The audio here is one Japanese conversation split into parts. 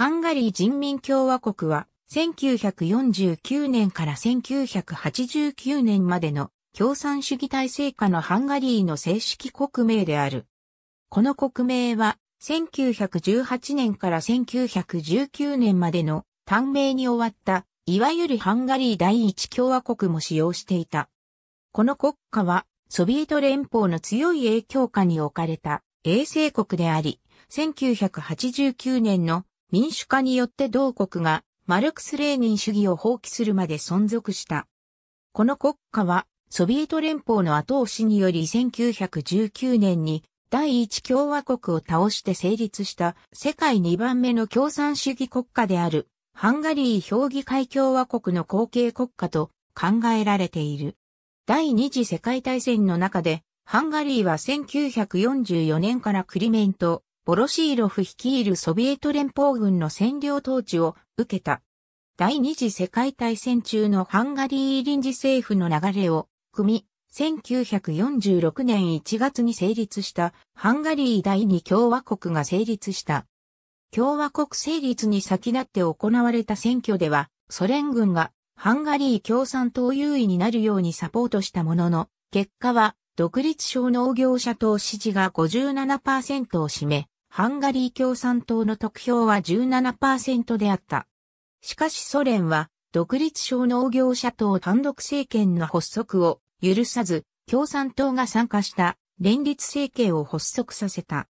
ハンガリー人民共和国は、1949年から1989年までの共産主義体制下のハンガリーの正式国名である。この国名は、1918年から1919年までの短命に終わった、いわゆるハンガリー第一共和国も使用していた。この国家は、ソビエト連邦の強い影響下に置かれた衛星国であり、1989年の民主化によって同国がマルクス・レーニン主義を放棄するまで存続した。この国家はソビエト連邦の後押しにより1919年に第一共和国を倒して成立した世界2番目の共産主義国家であるハンガリー評議会共和国の後継国家と考えられている。第二次世界大戦の中でハンガリーは1944年からクリメントボロシーロフ率いるソビエト連邦軍の占領統治を受けた。第二次世界大戦中のハンガリー臨時政府の流れを組み、1946年1月に成立したハンガリー第二共和国が成立した。共和国成立に先立って行われた選挙では、ソ連軍がハンガリー共産党優位になるようにサポートしたものの、結果は独立省農業者党支持が57%を占め、ハンガリー共産党の得票は17%であった。しかしソ連は独立省農業者党単独政権の発足を許さず、共産党が参加した連立政権を発足させた。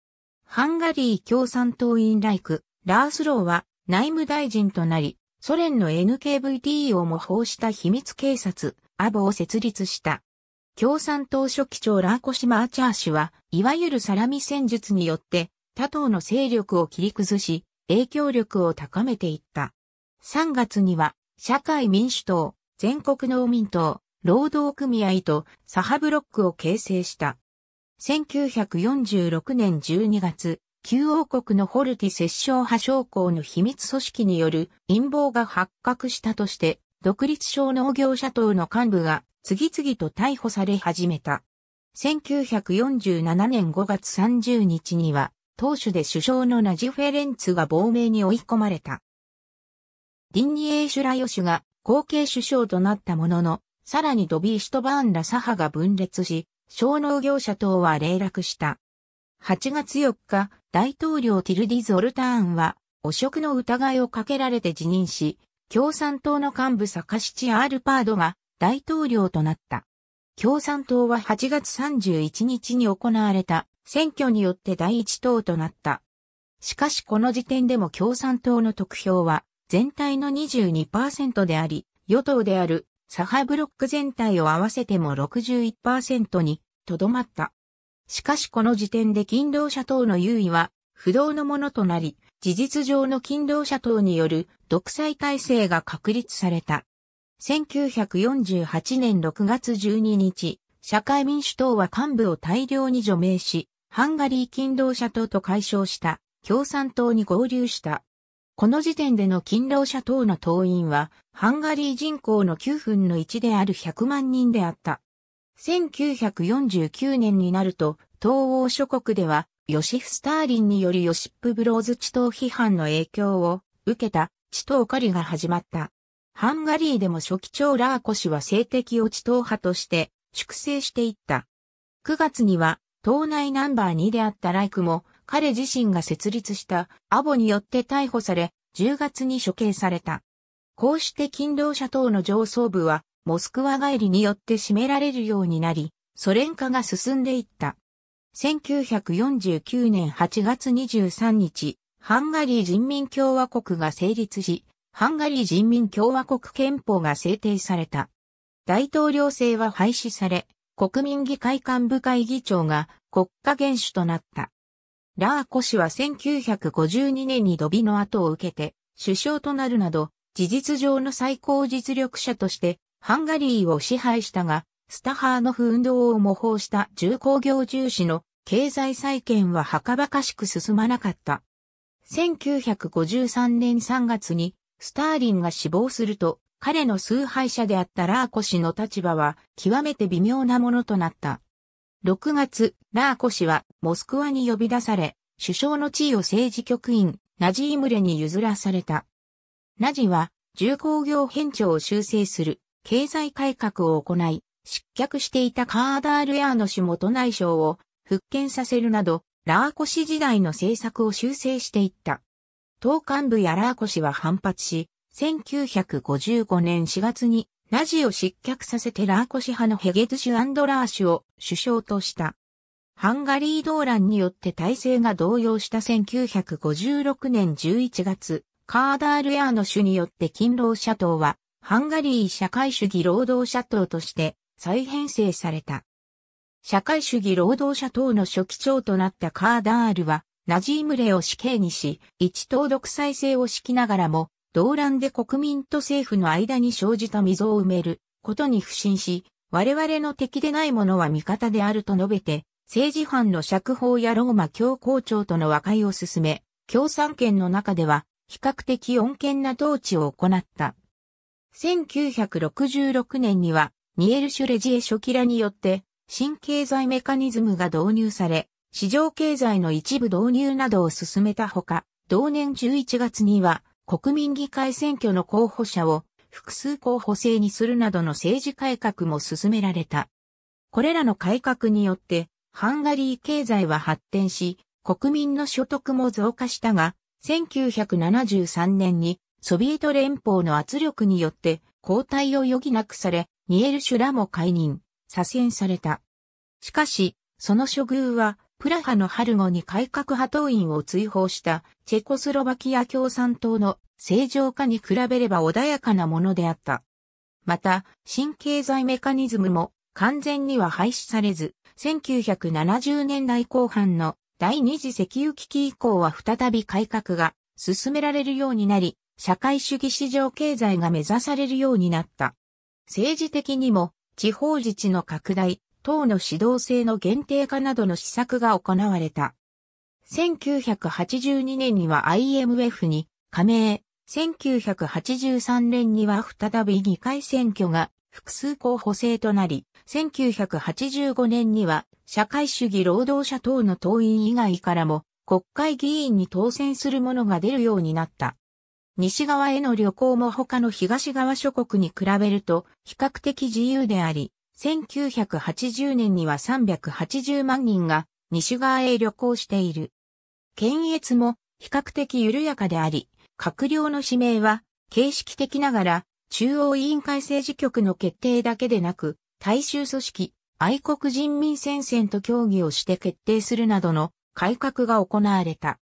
ハンガリー共産党員ライク、ラースローは内務大臣となり、ソ連の NKVD を模倣した秘密警察、アボを設立した。共産党書記長ラーコシマーチャー氏は、いわゆるサラミ戦術によって、他党の勢力を切り崩し、影響力を高めていった。3月には、社会民主党、全国農民党、労働組合と左派ブロックを形成した。1946年12月、旧王国のホルティ摂政派将校の秘密組織による陰謀が発覚したとして、独立小農業者党の幹部が次々と逮捕され始めた。1947年5月30日には、党首で首相のナジフェレンツが亡命に追い込まれた。ディンニエー・シュラヨシュが後継首相となったものの、さらにドビー・シュトバーンラサハが分裂し、小農業者等は霊落した。8月4日、大統領ティルディ・ズ・オルターンは汚職の疑いをかけられて辞任し、共産党の幹部サカシチ・アールパードが大統領となった。共産党は8月31日に行われた選挙によって第一党となった。しかしこの時点でも共産党の得票は全体の22%であり、与党である左派ブロック全体を合わせても61%にとどまった。しかしこの時点で勤労者党の優位は不動のものとなり、事実上の勤労者党による独裁体制が確立された。1948年6月12日、社会民主党は幹部を大量に除名し、ハンガリー勤労者党と解消した共産党に合流した。この時点での勤労者党の党員は、ハンガリー人口の9分の1である100万人であった。1949年になると、東欧諸国では、ヨシフ・スターリンによるヨシップ・ブローズ地頭批判の影響を受けた地頭狩りが始まった。ハンガリーでも初期長ラーコ氏は性的を地頭派として粛清していった。9月には党内ナンバー2であったライクも、彼自身が設立したアボによって逮捕され、10月に処刑された。こうして勤労者党の上層部は、モスクワ帰りによって占められるようになり、ソ連化が進んでいった。1949年8月23日、ハンガリー人民共和国が成立し、ハンガリー人民共和国憲法が制定された。大統領制は廃止され、国民議会幹部会議長が国家元首となった。ラーコ氏は1952年にドビの後を受けて首相となるなど、事実上の最高実力者としてハンガリーを支配したが、スタハーノフ運動を模倣した重工業重視の経済再建ははかばかしく進まなかった。1953年3月にスターリンが死亡すると、彼の崇拝者であったラーコ氏の立場は極めて微妙なものとなった。6月、ラーコ氏はモスクワに呼び出され、首相の地位を政治局員、ナジームレに譲らされた。ナジは重工業変調を修正する経済改革を行い、失脚していたカーダールヤーノ氏元内省を復権させるなど、ラーコ氏時代の政策を修正していった。党幹部やラーコ氏は反発し、1955年4月にナジを失脚させてラーコシ派のヘゲズシュ・アンドラーシュを首相とした。ハンガリー動乱によって体制が動揺した1956年11月、カーダールエーの主によって勤労者党は、ハンガリー社会主義労働者党として再編成された。社会主義労働者党の初期長となったカーダールは、ナジームレを死刑にし、一党独裁制を敷きながらも、動乱で国民と政府の間に生じた溝を埋めることに不信し、我々の敵でない者は味方であると述べて、政治犯の釈放やローマ教皇庁との和解を進め、共産圏の中では比較的穏健な統治を行った。1966年には、ニエル・シュレジエショキラによって、新経済メカニズムが導入され、市場経済の一部導入などを進めたほか、同年11月には、国民議会選挙の候補者を複数候補制にするなどの政治改革も進められた。これらの改革によって、ハンガリー経済は発展し、国民の所得も増加したが、1973年にソビエト連邦の圧力によって交代を余儀なくされ、ニエルシュらも解任、左遷された。しかし、その処遇はプラハの春後に改革派党員を追放したチェコスロバキア共産党の正常化に比べれば穏やかなものであった。また、新経済メカニズムも完全には廃止されず、1970年代後半の第二次石油危機以降は再び改革が進められるようになり、社会主義市場経済が目指されるようになった。政治的にも地方自治の拡大、党の指導性の限定化などの施策が行われた。1982年には IMF に加盟、1983年には再び議会選挙が複数候補制となり、1985年には社会主義労働者等の党員以外からも国会議員に当選するものが出るようになった。西側への旅行も他の東側諸国に比べると比較的自由であり、1980年には380万人が西側へ旅行している。検閲も比較的緩やかであり、閣僚の指名は形式的ながら中央委員会政治局の決定だけでなく、大衆組織、愛国人民戦線と協議をして決定するなどの改革が行われた。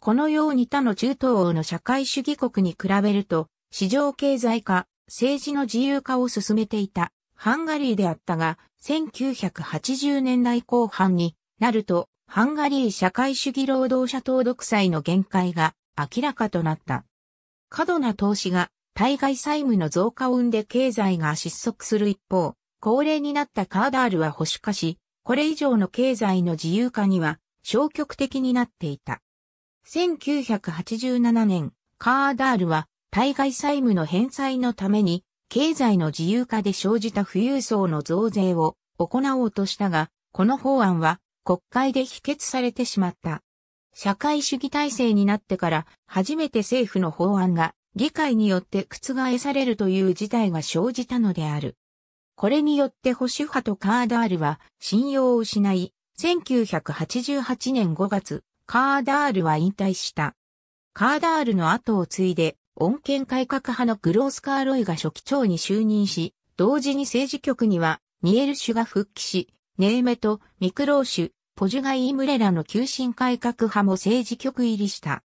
このように他の中東欧の社会主義国に比べると、市場経済化、政治の自由化を進めていた。ハンガリーであったが、1980年代後半になると、ハンガリー社会主義労働者党独裁の限界が明らかとなった。過度な投資が対外債務の増加を生んで経済が失速する一方、高齢になったカーダールは保守化し、これ以上の経済の自由化には消極的になっていた。1987年、カーダールは対外債務の返済のために経済の自由化で生じた富裕層の増税を行おうとしたが、この法案は国会で否決されてしまった。社会主義体制になってから初めて政府の法案が議会によって覆されるという事態が生じたのである。これによって保守派とカーダールは信用を失い、1988年5月、カーダールは引退した。カーダールの後を継いで恩健改革派のグロースカーロイが初期長に就任し、同時に政治局には、ニエルシュが復帰し、ネーメとミクローシュ、ポジュガイ・イムレラの急進改革派も政治局入りした。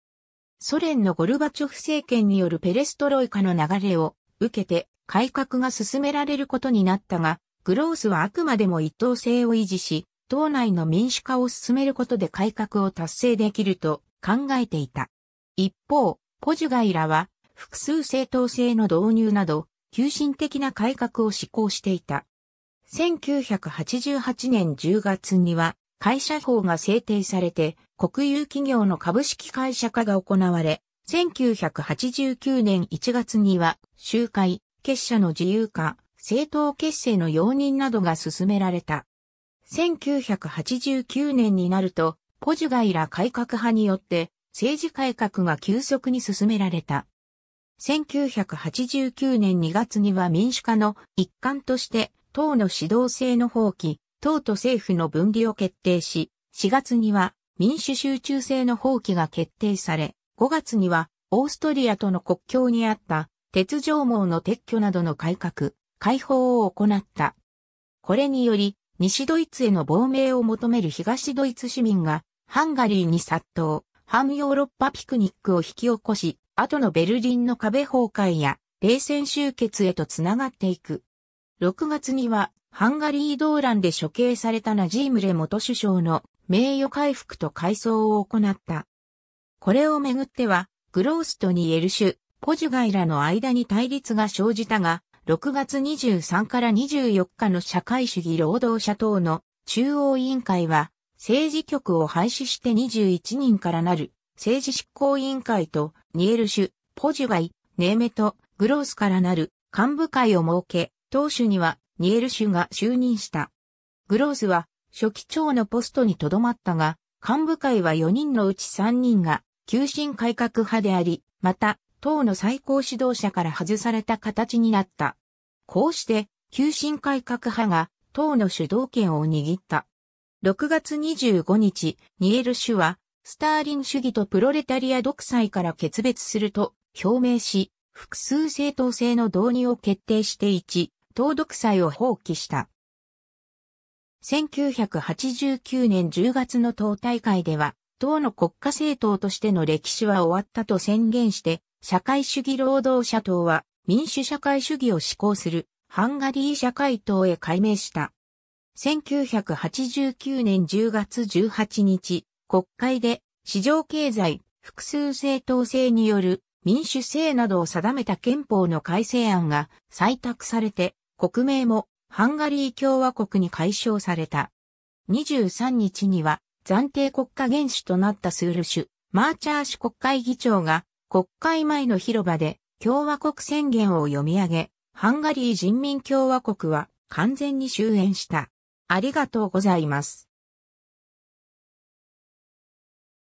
ソ連のゴルバチョフ政権によるペレストロイカの流れを受けて改革が進められることになったが、グロースはあくまでも一党制を維持し、党内の民主化を進めることで改革を達成できると考えていた。一方、ポジュガイらは複数政党制の導入など、急進的な改革を施行していた。1988年10月には、会社法が制定されて、国有企業の株式会社化が行われ、1989年1月には、集会、結社の自由化、政党結成の容認などが進められた。1989年になると、ポジュガイラ改革派によって、政治改革が急速に進められた。1989年2月には民主化の一環として、党の指導性の放棄、党と政府の分離を決定し、4月には民主集中制の放棄が決定され、5月にはオーストリアとの国境にあった鉄条網の撤去などの改革、解放を行った。これにより、西ドイツへの亡命を求める東ドイツ市民がハンガリーに殺到、反ヨーロッパピクニックを引き起こし、後のベルリンの壁崩壊や冷戦終結へとつながっていく。6月にはハンガリー動乱で処刑されたナジームレ元首相の名誉回復と改装を行った。これをめぐっては、グロースとニエルシュ、ポジュガイらの間に対立が生じたが、6月23から24日の社会主義労働者党の中央委員会は、政治局を廃止して21人からなる政治執行委員会とニエルシュ、ポジュガイ、ネーメト、グロースからなる幹部会を設け、党首にはニエルシュが就任した。グロースは初期長のポストにとどまったが、幹部会は4人のうち3人が急進改革派であり、また党の最高指導者から外された形になった。こうして、急進改革派が党の主導権を握った。6月25日、ニエル・シュはスターリン主義とプロレタリア独裁から決別すると表明し、複数正当性の導入を決定して一、党独裁を放棄した。1989年10月の党大会では、党の国家政党としての歴史は終わったと宣言して、社会主義労働者党は民主社会主義を施行するハンガリー社会党へ改名した。1989年10月18日、国会で市場経済、複数政党制による民主制などを定めた憲法の改正案が採択されて、国名もハンガリー共和国に解消された。23日には暫定国家元首となったスールシュ、マーチャー氏国会議長が国会前の広場で共和国宣言を読み上げ、ハンガリー人民共和国は完全に終焉した。ありがとうございます。